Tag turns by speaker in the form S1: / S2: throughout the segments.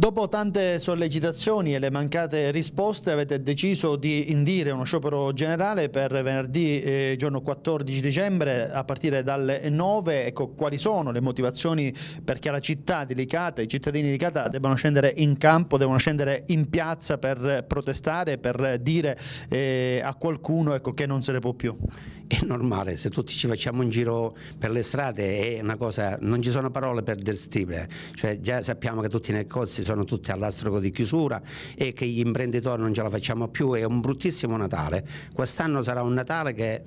S1: Dopo tante sollecitazioni e le mancate risposte avete deciso di indire uno sciopero generale per venerdì eh, giorno 14 dicembre a partire dalle 9. Ecco, quali sono le motivazioni perché la città di Licata, i cittadini di Licata debbano scendere in campo, devono scendere in piazza per protestare, per dire
S2: eh, a qualcuno ecco, che non se ne può più? È normale, se tutti ci facciamo un giro per le strade è una cosa, non ci sono parole per descrivere, cioè già sappiamo che tutti i negozi sono tutte all'astroco di chiusura e che gli imprenditori non ce la facciamo più, è un bruttissimo Natale. Quest'anno sarà un Natale che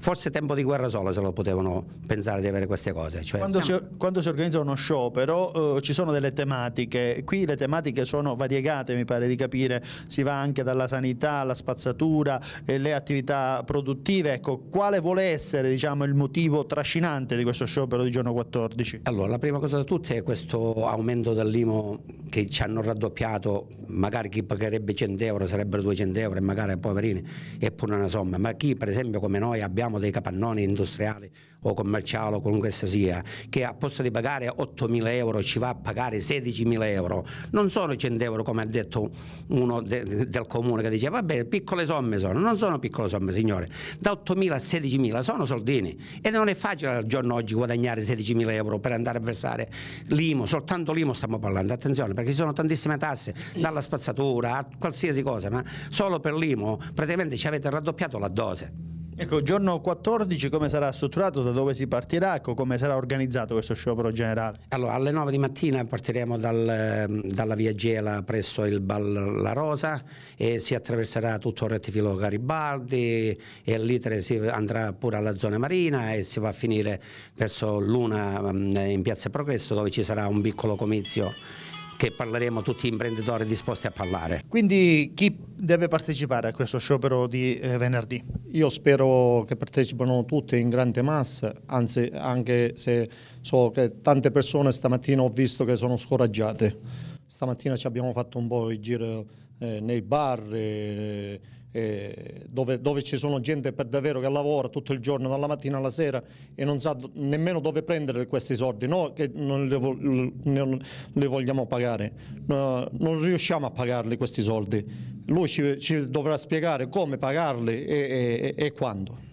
S2: forse tempo di guerra solo se lo potevano pensare di avere queste cose. Cioè, quando,
S1: siamo... si, quando, si, organizza uno sciopero però eh, ci sono delle tematiche, qui le tematiche sono variegate mi pare di capire, si va anche dalla sanità alla spazzatura, e le attività produttive, ecco quale vuole essere diciamo, il motivo
S2: trascinante di questo sciopero di giorno 14? Allora la prima cosa da tutte è questo aumento dell'IMO che ci hanno raddoppiato, magari chi pagherebbe 100 euro sarebbero 200 euro e magari poverini è pure una somma, ma chi per esempio come noi abbiamo parliamo dei capannoni industriali o commerciali o qualunque esso sia, che a posto di pagare 8.000 euro ci va a pagare 16.000 euro, non sono 100 euro come ha detto uno de, del comune che diceva vabbè piccole somme sono, non sono piccole somme signore, da 8.000 a 16.000 sono soldini e non è facile al giorno oggi guadagnare 16.000 euro per andare a versare l'IMO, soltanto l'IMO stiamo parlando, attenzione perché ci sono tantissime tasse, dalla spazzatura a qualsiasi cosa, ma solo per l'IMO praticamente ci avete raddoppiato la dose. Ecco, giorno
S1: 14 come sarà strutturato, da dove si
S2: partirà, ecco, come sarà organizzato questo sciopero generale? Allora, alle 9 di mattina partiremo dal, ehm, dalla via Gela presso il Bal La Rosa e si attraverserà tutto il rettifilo Garibaldi e all'itere si andrà pure alla zona marina e si va a finire verso l'una ehm, in Piazza Progresso dove ci sarà un piccolo comizio che parleremo tutti gli imprenditori disposti a parlare.
S3: Quindi chi deve partecipare a questo sciopero di eh, venerdì? Io spero che partecipino tutti in grande massa, anzi anche se so che tante persone stamattina ho visto che sono scoraggiate. Stamattina ci abbiamo fatto un po' il giro eh, nei bar, eh, eh, dove, dove, ci sono gente per davvero che lavora tutto il giorno, dalla mattina alla sera e non sa nemmeno dove prendere questi soldi, no che non li, vo, non li vogliamo pagare, no, non riusciamo a pagarli questi soldi, lui ci, ci dovrà spiegare come pagarli e, e, e quando.